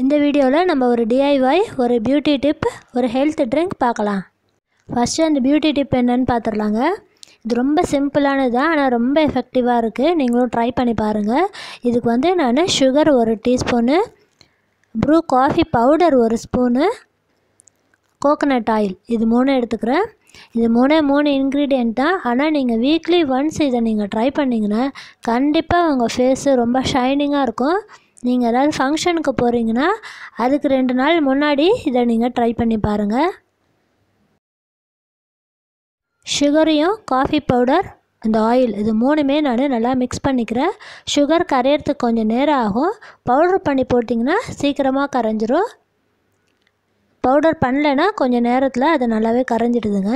இந்த வீடியோவில் நம்ம ஒரு டிஐஒய் ஒரு பியூட்டி டிப் ஒரு ஹெல்த் ட்ரிங்க் பார்க்கலாம் ஃபஸ்ட்டு அந்த பியூட்டி டிப் என்னென்னு பார்த்துடலாங்க இது ரொம்ப சிம்பிளானது தான் ஆனால் ரொம்ப எஃபெக்டிவாக இருக்குது நீங்களும் ட்ரை பண்ணி பாருங்கள் இதுக்கு வந்து நான் சுகர் ஒரு டீஸ்பூனு ப்ரூ காஃபி பவுடர் ஒரு ஸ்பூனு கோகனட் ஆயில் இது மூணு எடுத்துக்கிறேன் இது மூணே மூணு இன்க்ரீடியண்ட் தான் ஆனால் நீங்கள் வீக்லி ஒன்ஸ் இதை நீங்கள் ட்ரை பண்ணிங்கன்னா கண்டிப்பாக உங்கள் ஃபேஸு ரொம்ப ஷைனிங்காக இருக்கும் நீங்கள் ஏதாவது ஃபங்க்ஷனுக்கு போகிறீங்கன்னா அதுக்கு ரெண்டு நாள் முன்னாடி இதை நீங்கள் ட்ரை பண்ணி பாருங்கள் சுகரையும் காஃபி பவுடர் அந்த ஆயில் இது மூணுமே நான் நல்லா மிக்ஸ் பண்ணிக்கிறேன் சுகர் கரையிறதுக்கு கொஞ்சம் நேரம் ஆகும் பவுடர் பண்ணி போட்டிங்கன்னா சீக்கிரமாக கரைஞ்சிரும் பவுடர் பண்ணலைன்னா கொஞ்சம் நேரத்தில் அது நல்லாவே கரைஞ்சிடுதுங்க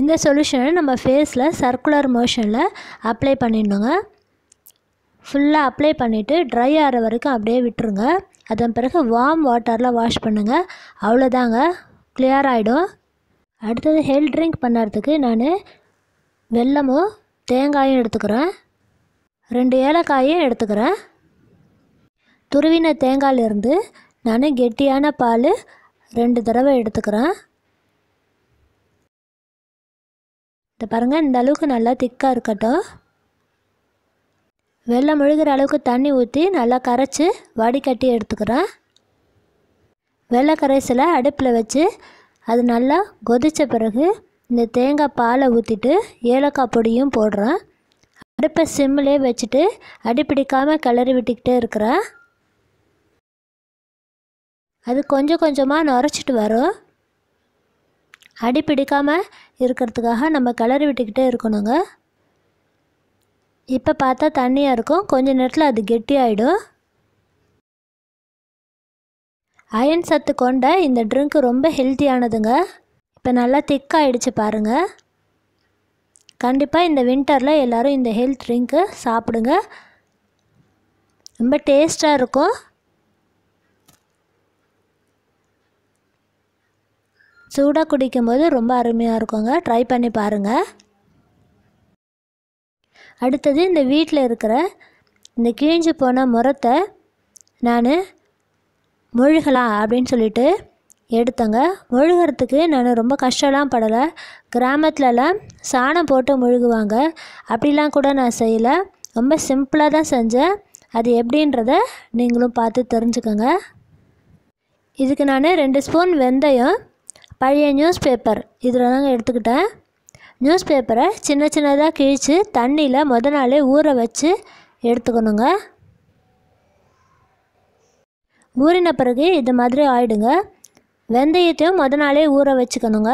இந்த சொல்யூஷனை நம்ம ஃபேஸில் சர்க்குலர் மோஷனில் அப்ளை பண்ணிடணுங்க ஃபுல்லாக அப்ளை பண்ணிவிட்டு ட்ரை ஆகிற வரைக்கும் அப்படியே விட்டுருங்க அதன் பிறகு வார்ம் வாட்டரில் வாஷ் பண்ணுங்கள் அவ்வளோதாங்க கிளியர் ஆகிடும் அடுத்தது ஹெல் ட்ரிங்க் பண்ணுறதுக்கு நான் வெல்லமும் தேங்காயும் எடுத்துக்கிறேன் ரெண்டு ஏலக்காயும் எடுத்துக்கிறேன் துருவின தேங்காயிலிருந்து நான் கெட்டியான பால் ரெண்டு தடவை எடுத்துக்கிறேன் இந்த பாருங்கள் இந்த அளவுக்கு நல்லா திக்காக இருக்கட்டும் வெள்ளம் முழுகிற அளவுக்கு தண்ணி ஊற்றி நல்லா கரைச்சி வடிகட்டி எடுத்துக்கிறேன் வெள்ளை கரைசலை அடுப்பில் வச்சு அது நல்லா கொதித்த பிறகு இந்த தேங்காய் பாலை ஊற்றிட்டு ஏலக்காய் பொடியும் போடுறேன் அடுப்பை சிம்மிலே வச்சுட்டு அடிப்பிடிக்காமல் கிளறி விட்டுக்கிட்டே இருக்கிறேன் அது கொஞ்சம் கொஞ்சமாக நுரைச்சிட்டு வரும் அடிப்பிடிக்காமல் இருக்கிறதுக்காக நம்ம கிளறி விட்டுக்கிட்டே இருக்கணுங்க இப்போ பார்த்தா தண்ணியாக இருக்கும் கொஞ்ச நேரத்தில் அது கெட்டியாயிடும் அயன் சத்து கொண்ட இந்த ட்ரிங்க்கு ரொம்ப ஹெல்த்தியானதுங்க இப்போ நல்லா திக்காகிடுச்சு பாருங்கள் கண்டிப்பாக இந்த வின்டரில் எல்லோரும் இந்த ஹெல்த் ட்ரிங்க்கு சாப்பிடுங்க ரொம்ப டேஸ்ட்டாக இருக்கும் சூடாக குடிக்கும்போது ரொம்ப அருமையாக இருக்குங்க ட்ரை பண்ணி பாருங்கள் அடுத்தது இந்த வீட்டில் இருக்கிற இந்த கிழிஞ்சு போன முறத்தை நான் மொழுகலாம் அப்படின்னு சொல்லிட்டு எடுத்தங்க மொழுகிறதுக்கு நான் ரொம்ப கஷ்டம்லாம் படலை கிராமத்துலலாம் சாணம் போட்டு மொழுகுவாங்க அப்படிலாம் கூட நான் செய்யலை ரொம்ப சிம்பிளாக தான் செஞ்சேன் அது எப்படின்றத நீங்களும் பார்த்து தெரிஞ்சுக்கோங்க இதுக்கு நான் ரெண்டு ஸ்பூன் வெந்தயம் பழைய நியூஸ் பேப்பர் இதில் தாங்க எடுத்துக்கிட்டேன் நியூஸ் பேப்பரை சின்ன சின்னதாக கிழித்து தண்ணியில் முத நாளே ஊற வச்சு எடுத்துக்கணுங்க ஊறின பிறகு இது மாதிரி ஆயிடுங்க வெந்தயத்தையும் முத நாளே ஊற வச்சுக்கணுங்க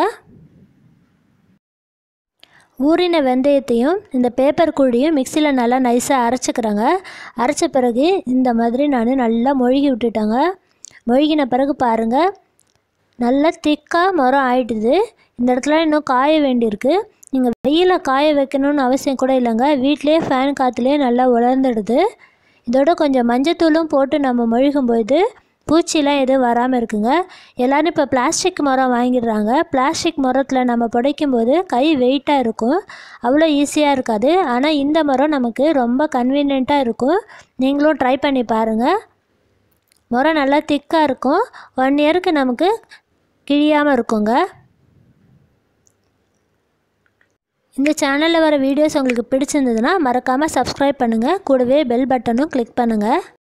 ஊறின வெந்தயத்தையும் இந்த பேப்பர் கூடியும் மிக்சியில் நல்லா நைஸாக அரைச்சிக்கிறேங்க அரைச்ச பிறகு இந்த மாதிரி நான் நல்லா மொழுகி விட்டுட்டேங்க மொழிகின பிறகு பாருங்கள் நல்லா திக்காக மரம் ஆயிடுது இந்த இடத்துல இன்னும் காய வேண்டியிருக்கு நீங்கள் வெயிலில் காய வைக்கணும்னு அவசியம் கூட இல்லைங்க வீட்லேயே ஃபேன் காற்றுலேயே நல்லா உலர்ந்துடுது இதோட கொஞ்சம் மஞ்சத்தூளும் போட்டு நம்ம மொழிகும்போது பூச்சிலாம் எதுவும் வராமல் இருக்குங்க எல்லோரும் இப்போ பிளாஸ்டிக் மரம் வாங்கிடுறாங்க பிளாஸ்டிக் மரத்தில் நம்ம புடைக்கும்போது கை வெயிட்டாக இருக்கும் அவ்வளோ ஈஸியாக இருக்காது ஆனால் இந்த மரம் நமக்கு ரொம்ப கன்வீனியண்ட்டாக இருக்கும் நீங்களும் ட்ரை பண்ணி பாருங்கள் மரம் நல்லா திக்காக இருக்கும் ஒன் இயருக்கு நமக்கு கிழியாமல் இருக்குங்க இந்த சேனலில் வர வீடியோஸ் உங்களுக்கு பிடிச்சிருந்ததுன்னா மறக்காமல் சப்ஸ்கிரைப் பண்ணுங்கள் கூடவே பெல் பட்டனும் கிளிக் பண்ணுங்கள்